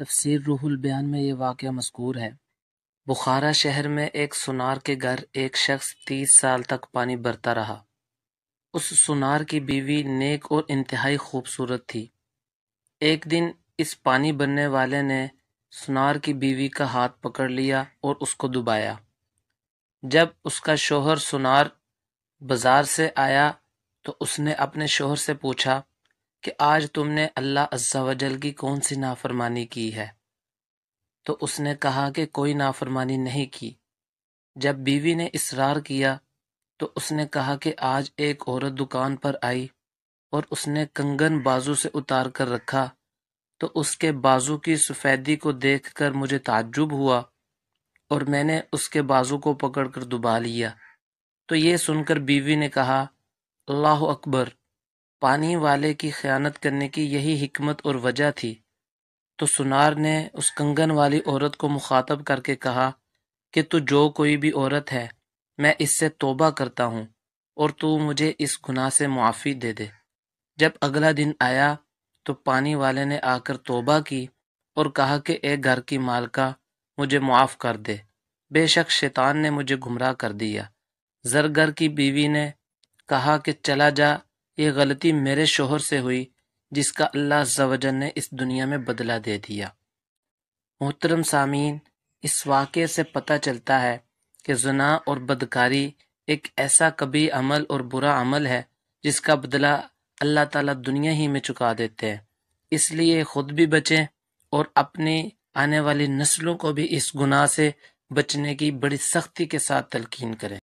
तफसीर रूहुल बयान में ये वाक़ मशकूर है बुखारा शहर में एक सुनार के घर एक शख्स तीस साल तक पानी बरता रहा उस सुनार की बीवी नेक और इंतहाई खूबसूरत थी एक दिन इस पानी बनने वाले ने सुनार की बीवी का हाथ पकड़ लिया और उसको दुबाया जब उसका शोहर सुनार बाजार से आया तो उसने अपने शोहर से पूछा कि आज तुमने अल्लाह अज्जावजल की कौन सी नाफरमानी की है तो उसने कहा कि कोई नाफरमानी नहीं की जब बीवी ने इसरार किया तो उसने कहा कि आज एक औरत दुकान पर आई और उसने कंगन बाजू से उतार कर रखा तो उसके बाजू की सफ़ेदी को देखकर मुझे ताज्जुब हुआ और मैंने उसके बाजू को पकड़कर दुबा लिया तो ये सुनकर बीवी ने कहा अल्लाह अकबर पानी वाले की खयानत करने की यही हिकमत और वजह थी तो सुनार ने उस कंगन वाली औरत को मुखातब करके कहा कि तू जो कोई भी औरत है मैं इससे तोबा करता हूँ और तू मुझे इस गुनाह से मुआफ़ी दे दे जब अगला दिन आया तो पानी वाले ने आकर तोबा की और कहा कि एक घर की मालका मुझे मुआफ़ कर दे बेशक शैतान ने मुझे गुमराह कर दिया जरगर की बीवी ने कहा कि चला जा ये गलती मेरे शोहर से हुई जिसका अल्लाह जवजन ने इस दुनिया में बदला दे दिया मोहतरम सामीन इस वाक़े से पता चलता है कि जना और बदकारी एक ऐसा कभी अमल और बुरा अमल है जिसका बदला अल्लाह ताला दुनिया ही में चुका देते हैं इसलिए खुद भी बचें और अपनी आने वाली नस्लों को भी इस गुनाह से बचने की बड़ी सख्ती के साथ तलकीन करें